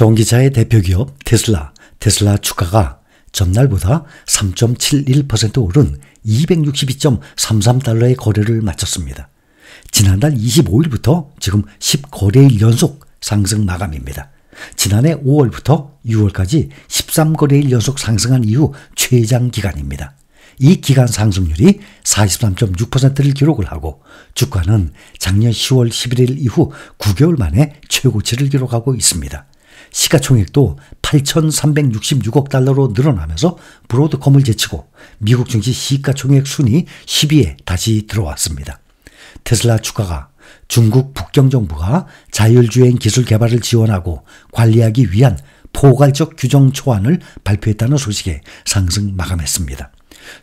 전기차의 대표 기업 테슬라, 테슬라 주가가 전날보다 3.71% 오른 262.33달러의 거래를 마쳤습니다. 지난달 25일부터 지금 10거래일 연속 상승 마감입니다. 지난해 5월부터 6월까지 13거래일 연속 상승한 이후 최장 기간입니다. 이 기간 상승률이 43.6%를 기록을 하고 주가는 작년 10월 11일 이후 9개월 만에 최고치를 기록하고 있습니다. 시가총액도 8,366억 달러로 늘어나면서 브로드컴을 제치고 미국 증시 시가총액 순위 10위에 다시 들어왔습니다. 테슬라 주가가 중국 북경 정부가 자율주행 기술 개발을 지원하고 관리하기 위한 포괄적 규정 초안을 발표했다는 소식에 상승 마감했습니다.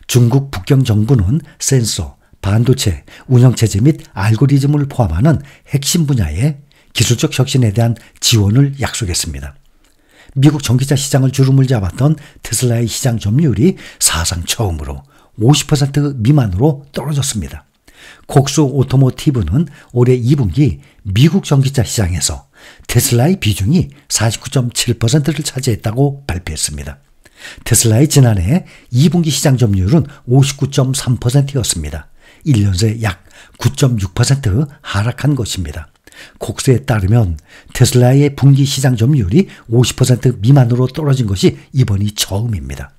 중국 북경 정부는 센서, 반도체, 운영체제 및 알고리즘을 포함하는 핵심 분야에 기술적 혁신에 대한 지원을 약속했습니다. 미국 전기차 시장을 주름을 잡았던 테슬라의 시장 점유율이 사상 처음으로 50% 미만으로 떨어졌습니다. 곡수 오토모티브는 올해 2분기 미국 전기차 시장에서 테슬라의 비중이 49.7%를 차지했다고 발표했습니다. 테슬라의 지난해 2분기 시장 점유율은 59.3%였습니다. 1년 새 약 9.6% 하락한 것입니다. 곡수에 따르면 테슬라의 분기 시장 점유율이 50% 미만으로 떨어진 것이 이번이 처음입니다.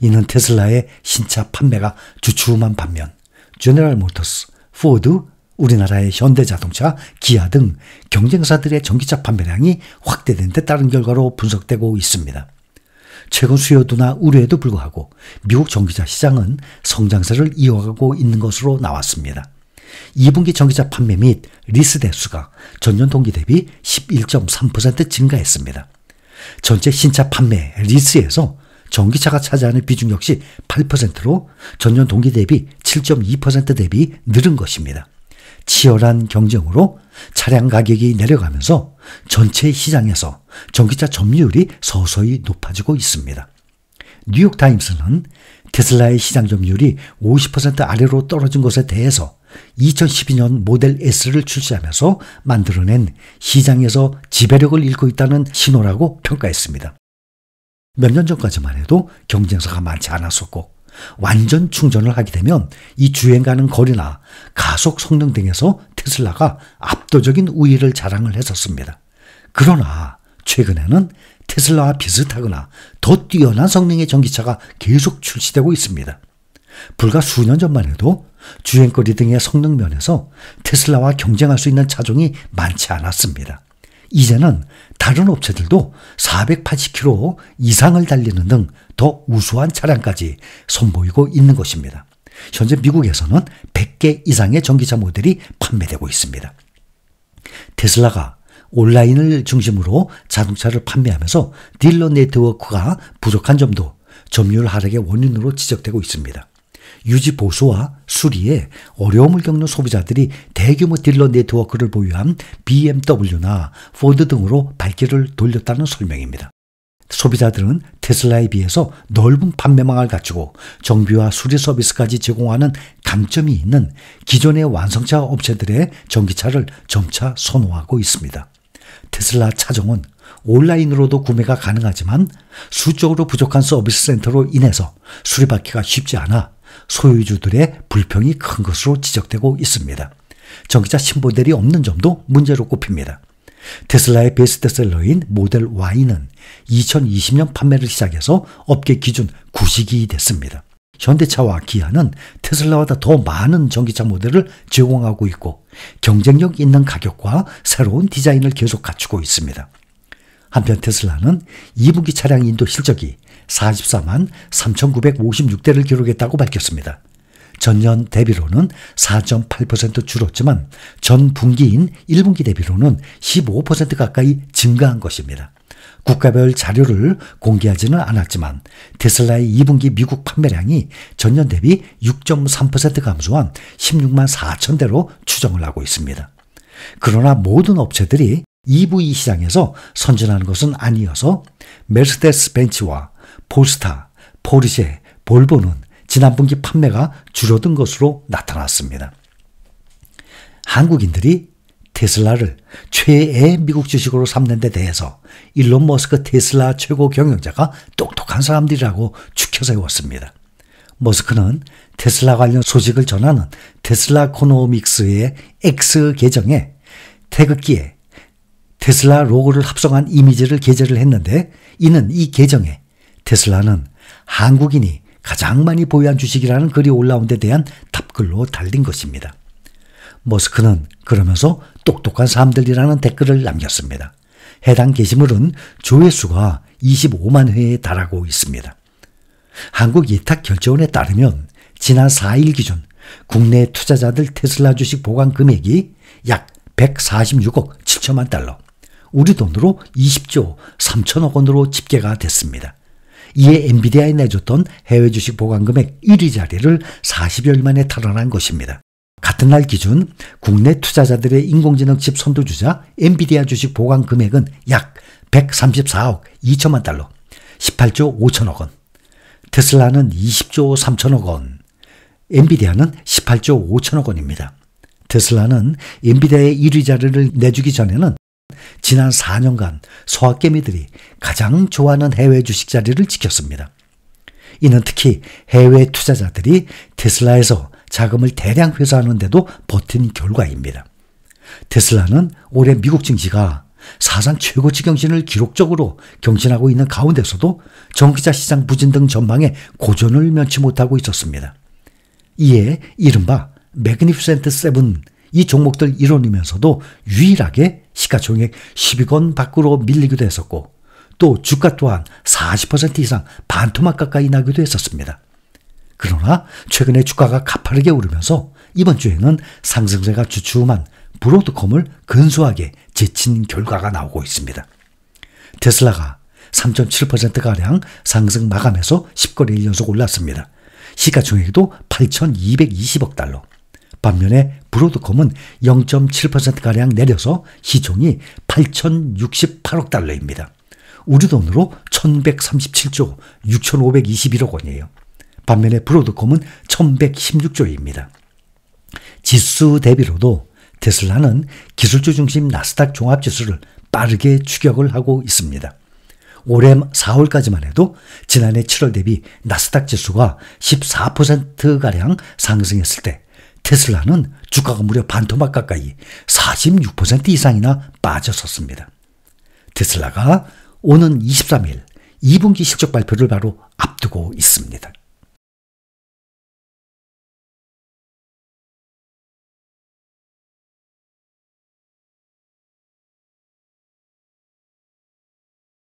이는 테슬라의 신차 판매가 주춤한 반면 제네럴 모터스, 포드, 우리나라의 현대자동차, 기아 등 경쟁사들의 전기차 판매량이 확대된 데 따른 결과로 분석되고 있습니다. 최근 수요도나 우려에도 불구하고 미국 전기차 시장은 성장세를 이어가고 있는 것으로 나왔습니다. 2분기 전기차 판매 및 리스 대수가 전년 동기 대비 11.3% 증가했습니다. 전체 신차 판매 리스에서 전기차가 차지하는 비중 역시 8%로 전년 동기 대비 7.2% 대비 늘은 것입니다. 치열한 경쟁으로 차량 가격이 내려가면서 전체 시장에서 전기차 점유율이 서서히 높아지고 있습니다. 뉴욕타임스는 테슬라의 시장 점유율이 50% 아래로 떨어진 것에 대해서 2012년 모델 S를 출시하면서 만들어낸 시장에서 지배력을 잃고 있다는 신호라고 평가했습니다. 몇 년 전까지만 해도 경쟁사가 많지 않았었고 완전 충전을 하게 되면 이 주행 가는 거리나 가속 성능 등에서 테슬라가 압도적인 우위를 자랑을 했었습니다. 그러나 최근에는 테슬라와 비슷하거나 더 뛰어난 성능의 전기차가 계속 출시되고 있습니다. 불과 수년 전만 해도 주행거리 등의 성능 면에서 테슬라와 경쟁할 수 있는 차종이 많지 않았습니다. 이제는 다른 업체들도 480km 이상을 달리는 등 더 우수한 차량까지 선보이고 있는 것입니다. 현재 미국에서는 100개 이상의 전기차 모델이 판매되고 있습니다. 테슬라가 온라인을 중심으로 자동차를 판매하면서 딜러 네트워크가 부족한 점도 점유율 하락의 원인으로 지적되고 있습니다. 유지 보수와 수리에 어려움을 겪는 소비자들이 대규모 딜러 네트워크를 보유한 BMW나 포드 등으로 발길을 돌렸다는 설명입니다. 소비자들은 테슬라에 비해서 넓은 판매망을 갖추고 정비와 수리 서비스까지 제공하는 강점이 있는 기존의 완성차 업체들의 전기차를 점차 선호하고 있습니다. 테슬라 차종은 온라인으로도 구매가 가능하지만 수적으로 부족한 서비스 센터로 인해서 수리받기가 쉽지 않아 소유주들의 불평이 큰 것으로 지적되고 있습니다. 전기차 신모델이 없는 점도 문제로 꼽힙니다. 테슬라의 베스트셀러인 모델 Y는 2020년 판매를 시작해서 업계 기준 9식이 됐습니다. 현대차와 기아는 테슬라보다 더 많은 전기차 모델을 제공하고 있고 경쟁력 있는 가격과 새로운 디자인을 계속 갖추고 있습니다. 한편 테슬라는 2분기 차량 인도 실적이 44만 3,956대를 기록했다고 밝혔습니다. 전년 대비로는 4.8% 줄었지만 전 분기인 1분기 대비로는 15% 가까이 증가한 것입니다. 국가별 자료를 공개하지는 않았지만 테슬라의 2분기 미국 판매량이 전년 대비 6.3% 감소한 16만 4천 대로 추정을 하고 있습니다. 그러나 모든 업체들이 EV 시장에서 선전하는 것은 아니어서 메르세데스 벤츠와 포스타, 포르쉐, 볼보는 지난 분기 판매가 줄어든 것으로 나타났습니다. 한국인들이 테슬라를 최애 미국 주식으로 삼는 데 대해서 일론 머스크 테슬라 최고 경영자가 똑똑한 사람들이라고 축혀세웠습니다. 머스크는 테슬라 관련 소식을 전하는 테슬라 코노믹스의 X 계정에 태극기에 테슬라 로고를 합성한 이미지를 게재를 했는데 이는 이 계정에 테슬라는 한국인이 가장 많이 보유한 주식이라는 글이 올라온 데 대한 답글로 달린 것입니다. 머스크는 그러면서 똑똑한 사람들이라는 댓글을 남겼습니다. 해당 게시물은 조회수가 25만 회에 달하고 있습니다. 한국 예탁 결제원에 따르면 지난 4일 기준 국내 투자자들 테슬라 주식 보관 금액이 약 146억 7천만 달러, 우리 돈으로 20조 3천억 원으로 집계가 됐습니다. 이에 엔비디아에 내줬던 해외 주식 보관 금액 1위 자리를 40여일 만에 탈환한 것입니다. 같은 날 기준 국내 투자자들의 인공지능 칩 선두주자 엔비디아 주식 보관 금액은 약 134억 2천만 달러, 18조 5천억 원. 테슬라는 20조 3천억 원, 엔비디아는 18조 5천억 원입니다. 테슬라는 엔비디아의 1위 자리를 내주기 전에는 지난 4년간 소아개미들이 가장 좋아하는 해외 주식 자리를 지켰습니다. 이는 특히 해외 투자자들이 테슬라에서 자금을 대량 회수하는데도 버틴 결과입니다. 테슬라는 올해 미국 증시가 사상 최고치 경신을 기록적으로 경신하고 있는 가운데서도 전기차 시장 부진 등 전망에 고전을 면치 못하고 있었습니다. 이에 이른바 매그니피센트 세븐 이 종목들 이론이면서도 유일하게 시가총액 10위권 밖으로 밀리기도 했었고 또 주가 또한 40% 이상 반토막 가까이 나기도 했었습니다. 그러나 최근에 주가가 가파르게 오르면서 이번 주에는 상승세가 주춤한 브로드컴을 근소하게 제친 결과가 나오고 있습니다. 테슬라가 3.7%가량 상승 마감해서 10거래일 연속 올랐습니다. 시가총액도 8,220억 달러. 반면에 브로드컴은 0.7%가량 내려서 시총이 8,068억 달러입니다. 우리 돈으로 1,137조 6,521억 원이에요. 반면에 브로드컴은 1,116조입니다. 지수 대비로도 테슬라는 기술주 중심 나스닥 종합지수를 빠르게 추격을 하고 있습니다. 올해 4월까지만 해도 지난해 7월 대비 나스닥 지수가 14%가량 상승했을 때 테슬라는 주가가 무려 반토막 가까이 46% 이상이나 빠졌었습니다. 테슬라가 오는 23일 2분기 실적 발표를 바로 앞두고 있습니다.